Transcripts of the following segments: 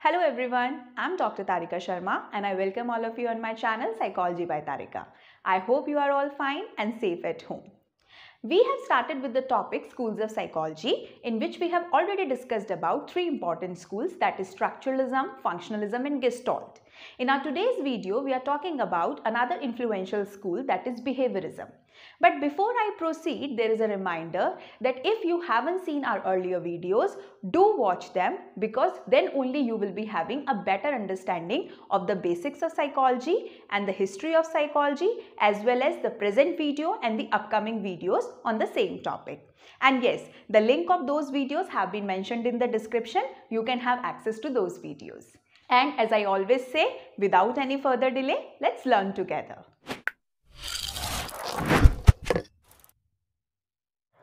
Hello everyone, I'm Dr. Tarika Sharma and I welcome all of you on my channel Psychology by Tarika. I hope you are all fine and safe at home. We have started with the topic schools of psychology in which we have already discussed about three important schools that is structuralism, functionalism and gestalt. In our today's video, we are talking about another influential school that is behaviorism. But before I proceed, there is a reminder that if you haven't seen our earlier videos, do watch them because then only you will be having a better understanding of the basics of psychology and the history of psychology as well as the present video and the upcoming videos on the same topic. And yes, the link of those videos have been mentioned in the description. You can have access to those videos. And as I always say, without any further delay, let's learn together.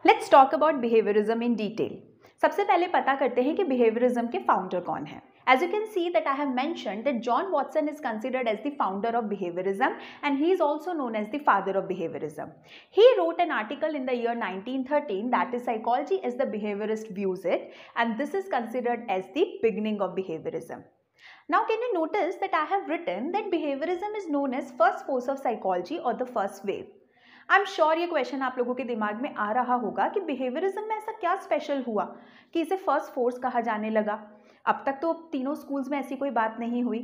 Let's talk about behaviourism in detail सबसे पहले पता करते हैं कि behaviourism के founder कौन है As you can see that I have mentioned that John Watson is considered as the founder of behaviorism and he is also known as the father of behaviorism. He wrote an article in the year 1913 that is psychology as the behaviorist views it and this is considered as the beginning of behaviorism. Now can you notice that I have written that behaviorism is known as first force of psychology or the first wave. I am sure ये question आप लोगों के दिमाग में आ रहा होगा कि behaviourism में ऐसा क्या स्पेशल हुआ कि इसे फर्स्ट फोर्स कहा जाने लगा अब तक तो तीनों स्कूल्स में ऐसी कोई बात नहीं हुई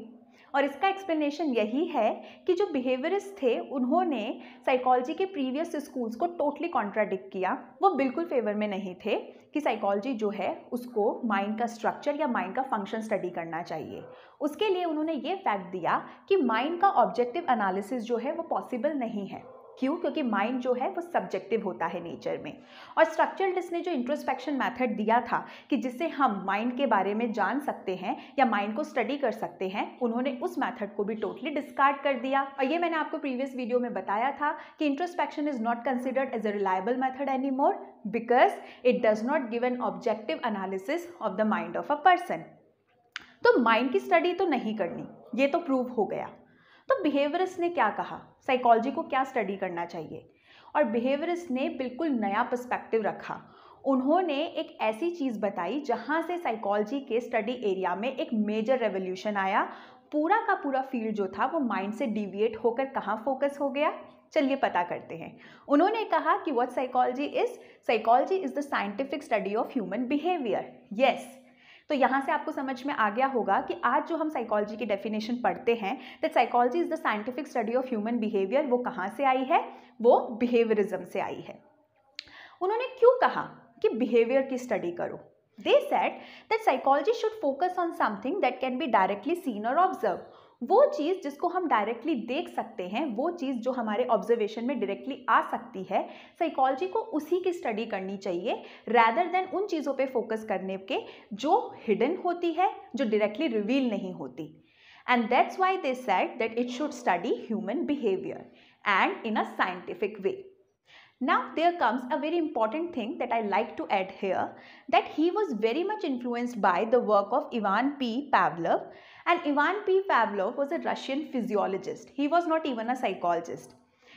और इसका एक्सप्लेनेशन यही है कि जो बिहेवियरिस्ट थे उन्होंने साइकोलॉजी के प्रीवियस स्कूल्स को टोटली कॉन्ट्राडिक्ट किया वो बिल्कुल फेवर में नहीं थे कि साइकोलॉजी जो है उसको माइंड का स्ट्रक्चर या माइंड का फंक्शन स्टडी करना चाहिए उसके लिए उन्होंने ये फैक्ट दिया कि माइंड का ऑब्जेक्टिव एनालिसिस जो है वो पॉसिबल नहीं है क्यों क्योंकि माइंड जो है वो सब्जेक्टिव होता है नेचर में और स्ट्रक्चरल ने जो इंट्रोस्पेक्शन मैथड दिया था कि जिससे हम माइंड के बारे में जान सकते हैं या माइंड को स्टडी कर सकते हैं उन्होंने उस मैथड को भी टोटली डिस्कार्ड कर दिया और ये मैंने आपको प्रीवियस वीडियो में बताया था कि introspection is not considered as a reliable method any more because it does not give an objective analysis of the mind of a person तो माइंड की स्टडी तो नहीं करनी ये तो प्रूव हो गया तो बिहेवियरिस्ट ने क्या कहा साइकोलॉजी को क्या स्टडी करना चाहिए और बिहेवियरिस्ट ने बिल्कुल नया पर्सपेक्टिव रखा उन्होंने एक ऐसी चीज़ बताई जहाँ से साइकोलॉजी के स्टडी एरिया में एक मेजर रेवोल्यूशन आया पूरा का पूरा फील्ड जो था वो माइंड से डिविएट होकर कहाँ फोकस हो गया चलिए पता करते हैं उन्होंने कहा कि what psychology is psychology is the scientific study of human behaviour yes तो यहाँ से आपको समझ में आ गया होगा कि आज जो हम साइकोलॉजी की डेफिनेशन पढ़ते हैं that psychology is the scientific study of human behaviour वो कहाँ से आई है वो बिहेवियरिज्म से आई है उन्होंने क्यों कहा कि बिहेवियर की स्टडी करो they said that psychology should focus on something that can be directly seen और ऑब्जर्व वो चीज़ जिसको हम डायरेक्टली देख सकते हैं वो चीज़ जो हमारे ऑब्जर्वेशन में डायरेक्टली आ सकती है साइकोलॉजी को उसी की स्टडी करनी चाहिए रैदर देन उन चीज़ों पे फोकस करने के जो हिडन होती है जो डायरेक्टली रिवील नहीं होती and that's why they said that it should study human behaviour and in a scientific way Now there comes a very important thing that I like to add here that he was very much influenced by the work of Ivan P. Pavlov and Ivan P. Pavlov was a Russian physiologist. He was not even a psychologist.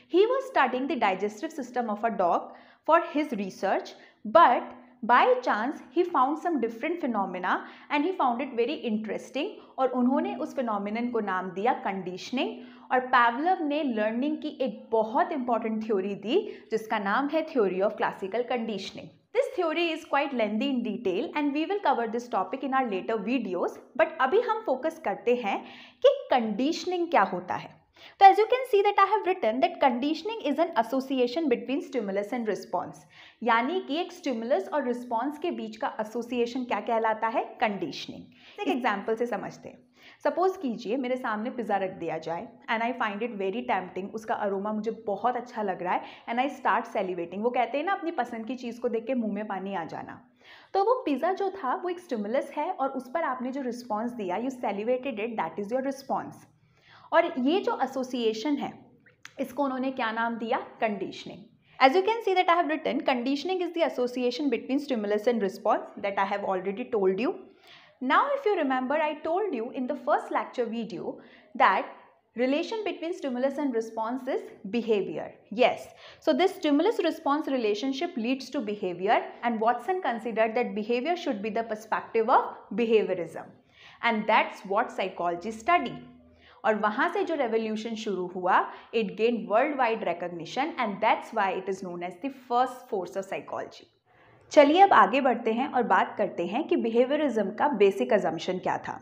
He was studying the digestive system of a dog for his research but by chance he found some different phenomena and he found it very interesting Or उन्होंने उस phenomenon को नाम दिया conditioning और पैवलव ने learning की एक बहुत इंपॉर्टेंट थ्योरी दी जिसका नाम है theory of classical conditioning this theory is quite lengthy in detail and we will cover this topic in our later videos but अभी हम फोकस करते हैं कि कंडीशनिंग क्या होता है तो as you can see that I have written that conditioning is an association between stimulus and response यानी कि एक स्टिमुलस और रिस्पॉन्स के बीच का एसोसिएशन क्या कहलाता है कंडीशनिंग एक एग्जाम्पल से समझते हैं सपोज़ कीजिए मेरे सामने पिज़्ज़ा रख दिया जाए and I find it very tempting उसका अरोमा मुझे बहुत अच्छा लग रहा है एंड आई स्टार्ट सेलिब्रेटिंग वो कहते हैं ना अपनी पसंद की चीज़ को देख के मुँह में पानी आ जाना तो वो पिज़्ज़ा जो था वो एक स्टिमुलस है और उस पर आपने जो रिस्पॉन्स दिया you celebrated it that is your response और ये जो एसोसिएशन है इसको उन्होंने क्या नाम दिया conditioning As you can see that I have written, conditioning is the association between stimulus and response that I have already told you. Now if you remember I told you in the first lecture video that relation between stimulus and response is behavior. Yes. So this stimulus response relationship leads to behavior and Watson considered that behavior should be the perspective of behaviorism. And that's what psychology study. Or, वहाँ से जो revolution शुरू हुआ it gain world wide recognition and that's why it is known as the first चलिए अब आगे बढ़ते हैं और बात करते हैं कि बिहेवियरिज्म का बेसिक अजम्पन क्या था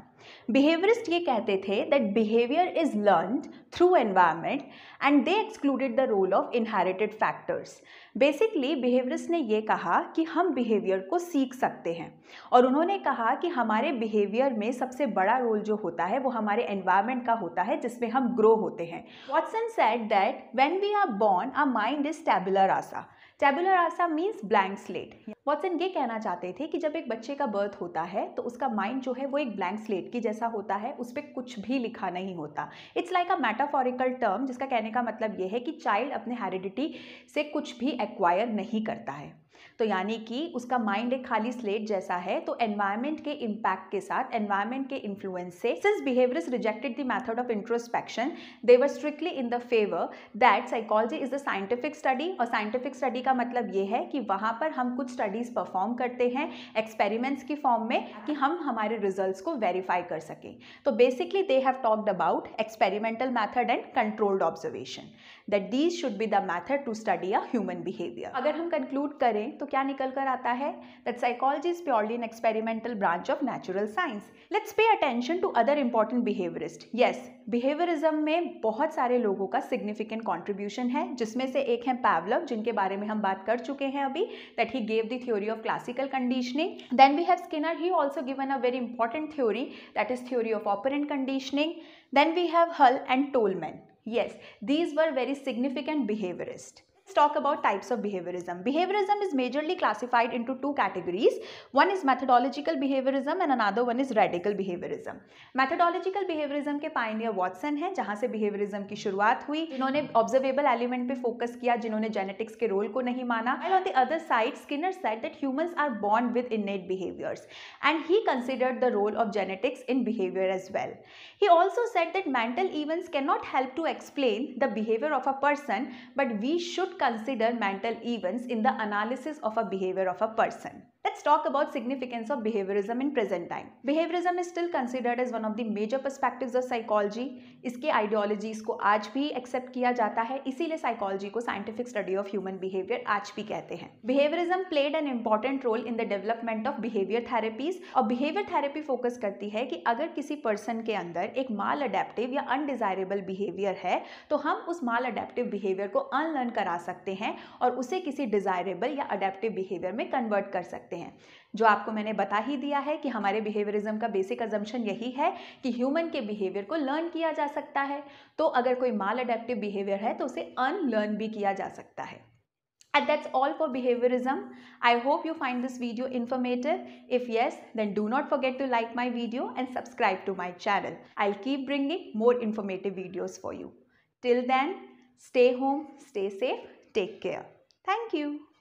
बिहेवियरिस्ट ये कहते थे that behaviour is learn through environment and they excluded the role of inherited factors basically behaviourist ने ये कहा कि हम बिहेवियर को सीख सकते हैं और उन्होंने कहा कि हमारे बिहेवियर में सबसे बड़ा रोल जो होता है वो हमारे एनवायरमेंट का होता है जिसमें हम ग्रो होते हैं Watson said that when we are born our mind is tabula rasa tabula rasa means blank slate Watson ये कहना चाहते थे कि जब एक बच्चे का बर्थ होता है तो उसका माइंड जो है वो एक ब्लैंक स्लेट की जैसा होता है उस पर कुछ भी लिखा नहीं होता it's like a metaphorical term जिसका कहने का मतलब ये है कि चाइल्ड अपने हेरिडिटी से कुछ भी एक्वायर नहीं करता है तो यानी कि उसका माइंड एक खाली स्लेट जैसा है तो एनवायरमेंट के इम्पैक्ट के साथ एनवायरमेंट के इन्फ्लुएंस से since behaviourist rejected the method of introspection they were strictly in the favour that psychology is the scientific study और साइंटिफिक स्टडी का मतलब ये है कि वहाँ पर हम कुछ स्टडीज़ परफॉर्म करते हैं एक्सपेरिमेंट्स की फॉर्म में कि हम हमारे रिजल्ट को वेरीफाई कर सकें तो basically they have talked about experimental method and controlled observation that these should be the method to study a human behaviour अगर हम कंक्लूड करें करें तो क्या निकल कर आता है that psychology is purely an experimental branch of natural science let's pay attention to other important behaviourist yes behaviourism में बहुत सारे लोगों का सिग्निफिकेंट कॉन्ट्रीब्यूशन है जिसमें से एक है पैवलव जिनके बारे में हम बात कर चुके हैं अभी that he gave the theory of classical conditioning then we have Skinner he also given a very important theory that is theory of operant conditioning then we have Hull and Tolman yes these were very significant behaviorists Let's talk about types of behaviorism. Behaviorism is majorly classified into two categories. One is methodological behaviorism and another one is radical behaviorism. Methodological behaviorism ke pioneer Watson हैं jahan se behaviorism ki shuruaat hui जिन्होंने observable element pe focus kiya jinhone genetics ke role ko nahi mana While on the other side Skinner said that humans are born with innate behaviors and he considered the role of genetics in behavior as well. He also said that mental events cannot help to explain the behavior of a person but we should should consider mental events in the analysis of a behavior of a person. Let's talk about significance of behaviorism in present time. Behaviorism is still considered as one of the major perspectives of psychology. इसके ideologies को आज भी accept किया जाता है इसीलिए psychology को scientific study of human behaviour आज भी कहते हैं behaviourism played an important role in the development of behaviour therapies और बिहेवियर थेरेपी फोकस करती है कि अगर किसी पर्सन के अंदर एक माल अडेप्टिव या अनडिजायरेबल बिहेवियर है तो हम उस माल अडेप्टिव बिहेवियर को अनलर्न करा सकते हैं और उसे किसी डिजायरेबल या अडेप्टिव बिहेवियर में कन्वर्ट कर सकते हैं सकते हैं जो आपको मैंने बता ही दिया है कि हमारे बिहेवियरिज्म का बेसिक अजम्पन यही है कि ह्यूमन के बिहेवियर को लर्न किया जा सकता है तो अगर कोई माल अडेप्टिव बिहेवियर है तो उसे अनलर्न भी किया जा सकता है and that's all for behaviourism I hope you find this video informative if yes then do not forget to like my video and subscribe to my channel I keep bringing more informative videos for you till then stay home stay safe take care thank you